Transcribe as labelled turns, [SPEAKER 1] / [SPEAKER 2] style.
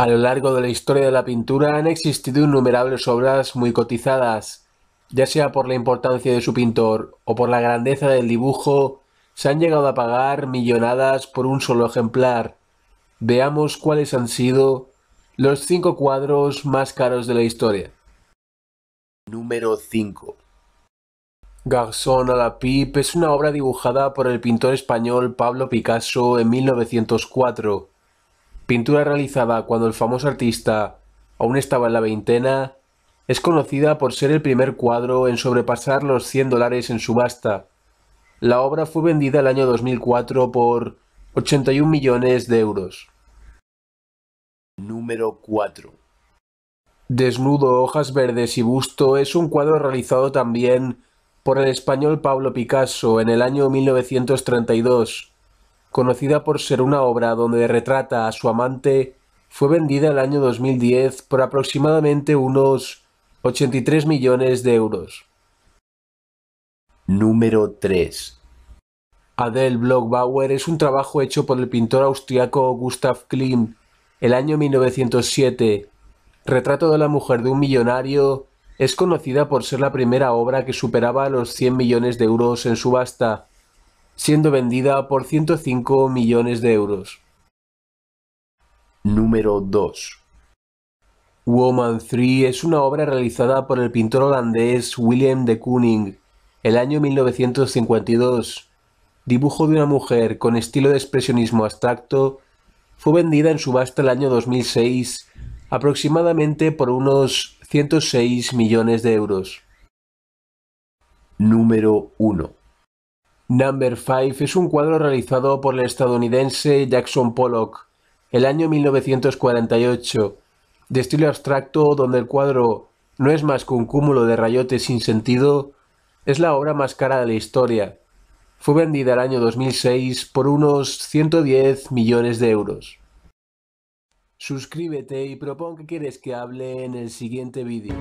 [SPEAKER 1] A lo largo de la historia de la pintura han existido innumerables obras muy cotizadas. Ya sea por la importancia de su pintor o por la grandeza del dibujo, se han llegado a pagar millonadas por un solo ejemplar. Veamos cuáles han sido los cinco cuadros más caros de la historia. Número 5. Garzón a la Pipe es una obra dibujada por el pintor español Pablo Picasso en 1904 pintura realizada cuando el famoso artista aún estaba en la veintena, es conocida por ser el primer cuadro en sobrepasar los 100 dólares en subasta. La obra fue vendida el año 2004 por 81 millones de euros. Número 4. Desnudo, hojas verdes y busto es un cuadro realizado también por el español Pablo Picasso en el año 1932 conocida por ser una obra donde retrata a su amante, fue vendida el año 2010 por aproximadamente unos 83 millones de euros. Número 3. Adele Blockbauer es un trabajo hecho por el pintor austriaco Gustav Klimt el año 1907. Retrato de la mujer de un millonario es conocida por ser la primera obra que superaba los 100 millones de euros en subasta siendo vendida por 105 millones de euros. Número 2. Woman 3 es una obra realizada por el pintor holandés William de Kooning el año 1952. Dibujo de una mujer con estilo de expresionismo abstracto, fue vendida en subasta el año 2006 aproximadamente por unos 106 millones de euros. Número 1. Number 5 es un cuadro realizado por el estadounidense Jackson Pollock el año 1948, de estilo abstracto donde el cuadro no es más que un cúmulo de rayotes sin sentido, es la obra más cara de la historia. Fue vendida el año 2006 por unos 110 millones de euros. Suscríbete y propón que quieres que hable en el siguiente vídeo.